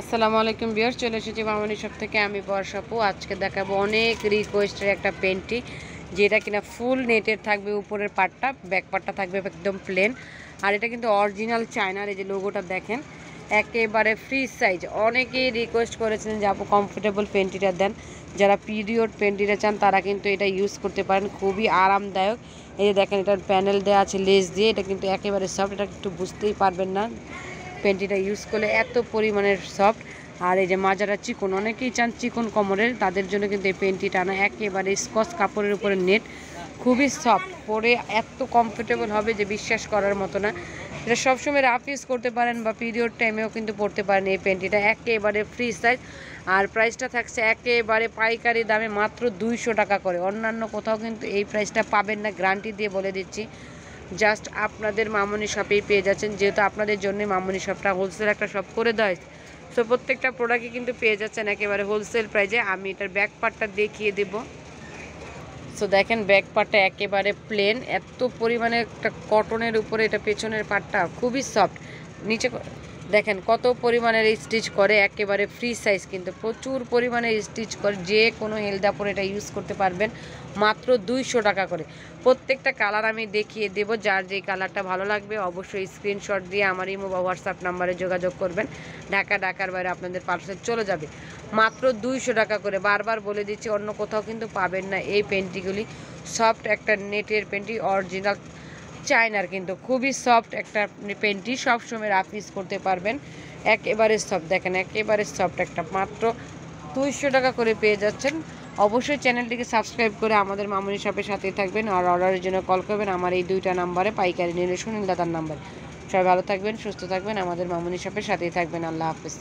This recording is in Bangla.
আসসালামু আলাইকুম বিয়ার চলে এসেছি মামনি সব থেকে আমি বর্ষাপু আজকে দেখাবো অনেক রিকোয়েস্টের একটা পেন্টি যেটা কিনা ফুল নেটের থাকবে উপরের পাটটা ব্যাক পাটটা থাকবে একদম প্লেন আর এটা কিন্তু অরিজিনাল চায়নার এই যে লোগোটা দেখেন একেবারে ফ্রি সাইজ অনেকেই রিকোয়েস্ট করেছেন যে আপু কমফোর্টেবল পেন্টিটা দেন যারা পিরিয়ড পেন্টিটা চান তারা কিন্তু এটা ইউজ করতে পারেন খুবই আরামদায়ক এই যে দেখেন এটার প্যানেল দেওয়া আছে লেস দিয়ে এটা কিন্তু একেবারে সফট এটা একটু বুঝতেই পারবেন না প্যান্টিটা ইউজ করলে এত পরিমাণের সফট আর এই যে মাজারা চিকন অনেকেই চান চিকন কোমরের তাদের জন্য কিন্তু এই প্যান্টিটা টানা একেবারে স্কচ কাপড়ের উপরে নেট খুবই সফট পরে এত কমফোর্টেবল হবে যে বিশ্বাস করার মতো না এটা সবসময় রাফ ইউজ করতে পারেন বা পিরিয়ড টাইমেও কিন্তু পড়তে পারেন এই প্যান্টিটা একেবারে ফ্রি সাইজ আর প্রাইসটা থাকছে একেবারে পাইকারি দামে মাত্র দুইশো টাকা করে অন্যান্য কোথাও কিন্তু এই প্রাইসটা পাবেন না গ্যারান্টি দিয়ে বলে দিচ্ছি জাস্ট আপনাদের মামনি শপেই পেয়ে যাচ্ছেন যেহেতু আপনাদের জন্য মামনি শপটা হোলসেল একটা শপ করে দেয় সো প্রত্যেকটা প্রোডাক্টই কিন্তু পেয়ে যাচ্ছেন একেবারে হোলসেল প্রাইজে আমি এটার ব্যাক পার্টটা দেখিয়ে দেব সো দেখেন ব্যাক পার্টটা একেবারে প্লেন এত পরিমাণে একটা কটনের উপরে এটা পেছনের পার্টটা খুবই সফট নিচে দেখেন কত পরিমাণের স্টিচ করে একেবারে ফ্রি সাইজ কিন্তু প্রচুর পরিমাণে স্টিচ করে যে কোনো হেলদাপুর এটা ইউজ করতে পারবেন মাত্র দুইশো টাকা করে প্রত্যেকটা কালার আমি দেখিয়ে দেব যার যেই কালারটা ভালো লাগবে অবশ্যই স্ক্রিনশট দিয়ে আমার ইমো বা হোয়াটসঅ্যাপ নাম্বারে যোগাযোগ করবেন ঢাকা ঢাকার বাইরে আপনাদের পার্সেল চলে যাবে মাত্র দুইশো টাকা করে বারবার বলে দিচ্ছি অন্য কোথাও কিন্তু পাবেন না এই পেন্টিগুলি সফট একটা নেটের পেন্টি অরিজিনাল চায়নার কিন্তু খুবই সফট একটা মানে পেনটি সবসময় রাফ ইউজ করতে পারবেন একেবারে সফট দেখেন একেবারে সফট একটা মাত্র দুইশো টাকা করে পেয়ে যাচ্ছেন অবশ্যই চ্যানেলটিকে সাবস্ক্রাইব করে আমাদের মামুনি শপের সাথেই থাকবেন আর অর্ডারের জন্য কল করবেন আমার এই দুইটা নাম্বারে পাইকারি নিলে সুনীল দাদার নাম্বার সবাই ভালো থাকবেন সুস্থ থাকবেন আমাদের মামুনি শপের সাথেই থাকবেন আল্লাহ হাফিজ